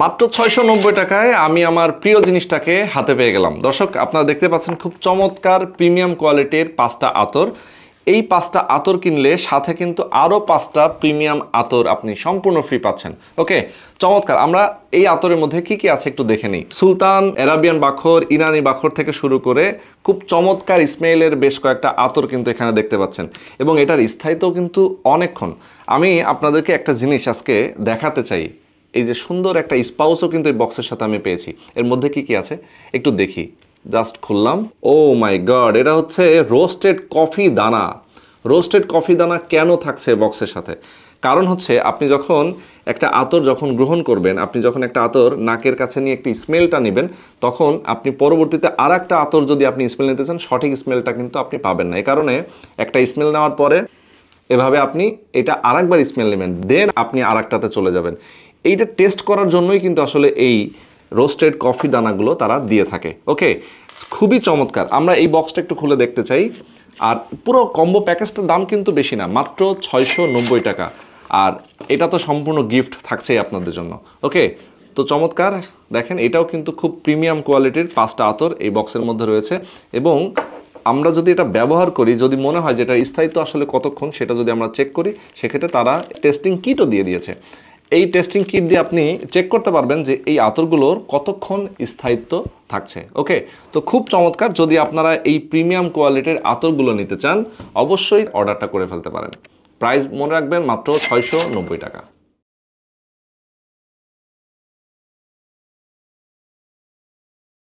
মাত্র ছয়শো টাকায় আমি আমার প্রিয় জিনিসটাকে হাতে পেয়ে গেলাম দর্শক আপনারা দেখতে পাচ্ছেন খুব চমৎকার প্রিমিয়াম কোয়ালিটির পাঁচটা আতর এই পাঁচটা আতর কিনলে সাথে কিন্তু আরও পাঁচটা প্রিমিয়াম আতর আপনি সম্পূর্ণ ফ্রি পাচ্ছেন ওকে চমৎকার আমরা এই আতরের মধ্যে কি কি আছে একটু দেখে নিই সুলতান অ্যারাবিয়ান বাখর ইরানি বাখর থেকে শুরু করে খুব চমৎকার স্মেলের বেশ কয়েকটা আতর কিন্তু এখানে দেখতে পাচ্ছেন এবং এটার স্থায়িত্ব কিন্তু অনেকক্ষণ আমি আপনাদেরকে একটা জিনিস আজকে দেখাতে চাই এই যে সুন্দর একটা স্পাউসও কিন্তু এই বক্সের সাথে আমি পেয়েছি এর মধ্যে কি কি আছে একটু দেখি জাস্ট খুললাম ও মাই গড এটা হচ্ছে রোস্টেড কফি দানা রোস্টেড কফি দানা কেন থাকছে বক্সের সাথে কারণ হচ্ছে আপনি যখন একটা আতর যখন গ্রহণ করবেন আপনি যখন একটা আতর নাকের কাছে নিয়ে একটি স্মেলটা নেবেন তখন আপনি পরবর্তীতে আর একটা আতর যদি আপনি স্মেল নিতে চান সঠিক স্মেলটা কিন্তু আপনি পাবেন না এ কারণে একটা স্মেল নেওয়ার পরে এভাবে আপনি এটা একবার স্মেল নেবেন দেন আপনি আর চলে যাবেন এইটা টেস্ট করার জন্যই কিন্তু আসলে এই রোস্টেড কফি দানাগুলো তারা দিয়ে থাকে ওকে খুবই চমৎকার আমরা এই বক্সটা একটু খুলে দেখতে চাই আর পুরো কম্বো প্যাকেজটার দাম কিন্তু বেশি না মাত্র ছয়শো টাকা আর এটা তো সম্পূর্ণ গিফট থাকছেই আপনাদের জন্য ওকে তো চমৎকার দেখেন এটাও কিন্তু খুব প্রিমিয়াম কোয়ালিটির পাঁচটা আতর এই বক্সের মধ্যে রয়েছে এবং আমরা যদি এটা ব্যবহার করি যদি মনে হয় যেটা স্থায়িত্ব আসলে কতক্ষণ সেটা যদি আমরা চেক করি সেক্ষেত্রে তারা টেস্টিং কিটও দিয়ে দিয়েছে এই টেস্টিং কিট দিয়ে আপনি চেক করতে পারবেন যে এই আতরগুলোর কতক্ষণ স্থায়িত্ব থাকছে ওকে তো খুব চমৎকার যদি আপনারা এই প্রিমিয়াম কোয়ালিটির আতরগুলো নিতে চান অবশ্যই অর্ডারটা করে ফেলতে পারেন প্রাইস মনে রাখবেন মাত্র ছয়শো টাকা